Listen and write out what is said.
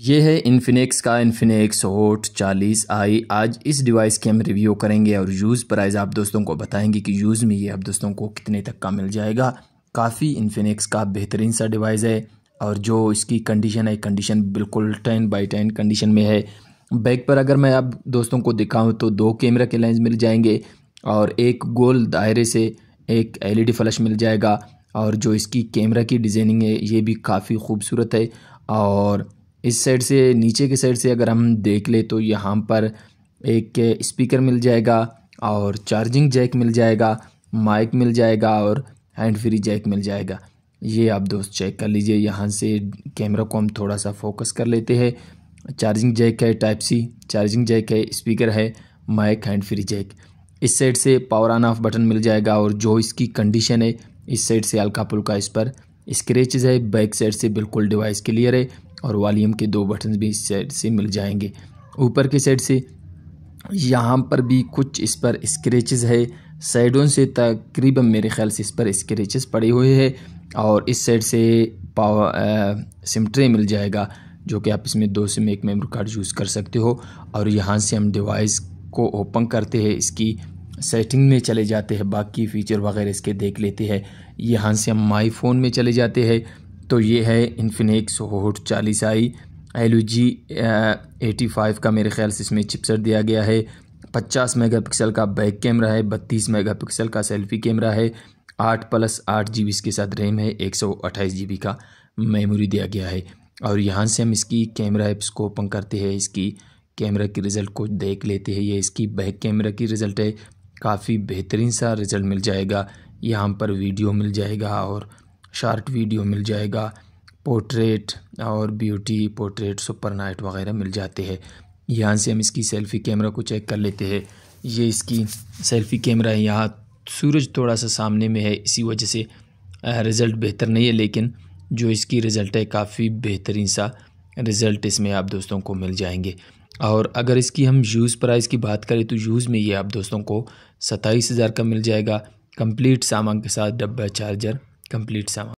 ये है इन्फिनिक्स का इन्फिनिक्स होट 40 आई आज इस डिवाइस की हम रिव्यू करेंगे और यूज़ प्राइस आप दोस्तों को बताएंगे कि यूज़ में ये आप दोस्तों को कितने तक का मिल जाएगा काफ़ी इन्फिनिक्स का बेहतरीन सा डिवाइस है और जो इसकी कंडीशन है कंडीशन बिल्कुल टेन बाई टेन कंडीशन में है बैक पर अगर मैं आप दोस्तों को दिखाऊँ तो दो कैमरा के लेंस मिल जाएंगे और एक गोल दायरे से एक एल फ्लैश e मिल जाएगा और जो इसकी कैमरा की डिज़ाइनिंग है ये भी काफ़ी खूबसूरत है और इस साइड से नीचे के साइड से अगर हम देख ले तो यहाँ पर एक स्पीकर मिल जाएगा और चार्जिंग जैक मिल जाएगा माइक मिल जाएगा और हैंड फ्री जैक मिल जाएगा ये आप दोस्त चेक कर लीजिए यहाँ से कैमरा को हम थोड़ा सा फोकस कर लेते हैं चार्जिंग जैक है टाइप सी चार्जिंग जैक है स्पीकर है माइक हैंड फ्री जैक इस साइड से पावर ऑन ऑफ बटन मिल जाएगा और जो इसकी कंडीशन है इस साइड से हल्का फुल्का इस पर स्क्रेचेज है बैक साइड से बिल्कुल डिवाइस क्लियर है और वॉल्यूम के दो बटन भी इस साइड से मिल जाएंगे ऊपर के साइड से यहाँ पर भी कुछ इस पर स्क्रेचेस है साइडों से तकरीबन मेरे ख्याल से इस पर स्क्रेचेस पड़े हुए हैं और इस साइड से पावर सिमट्रे मिल जाएगा जो कि आप इसमें दो सिम एक मेमोरी कार्ड यूज़ कर सकते हो और यहाँ से हम डिवाइस को ओपन करते हैं इसकी सेटिंग में चले जाते हैं बाकी फ़ीचर वगैरह इसके देख लेते हैं यहाँ से हम माई फ़ोन में चले जाते हैं तो ये है इन्फिनिक्स होट चालीस I L G eighty five का मेरे ख्याल से इसमें चिपसेट दिया गया है पचास मेगापिक्सल का बैक कैमरा है बत्तीस मेगापिक्सल का सेल्फी कैमरा है आठ प्लस आठ जी बी इसके साथ रैम है एक सौ अट्ठाईस जी बी का मेमोरी दिया गया है और यहाँ से हम इसकी कैमरा एप्स को ओपन करते हैं इसकी कैमरा की रिज़ल्ट को देख लेते हैं ये इसकी बैक कैमरा की रिज़ल्ट है काफ़ी बेहतरीन सा रिज़ल्ट मिल जाएगा यहाँ पर वीडियो मिल जाएगा और शार्ट वीडियो मिल जाएगा पोर्ट्रेट और ब्यूटी पोर्ट्रेट सुपर नाइट वगैरह मिल जाते हैं यहाँ से हम इसकी सेल्फ़ी कैमरा को चेक कर लेते हैं ये इसकी सेल्फ़ी कैमरा है यहाँ सूरज थोड़ा सा सामने में है इसी वजह से रिज़ल्ट बेहतर नहीं है लेकिन जो इसकी रिज़ल्ट है काफ़ी बेहतरीन सा रिज़ल्ट इसमें आप दोस्तों को मिल जाएंगे और अगर इसकी हम यूज़ प्राइस की बात करें तो यूज़ में ये आप दोस्तों को सत्ताईस हज़ार का मिल जाएगा कंप्लीट सामान के साथ डब्बा चार्जर कंप्लीट सामान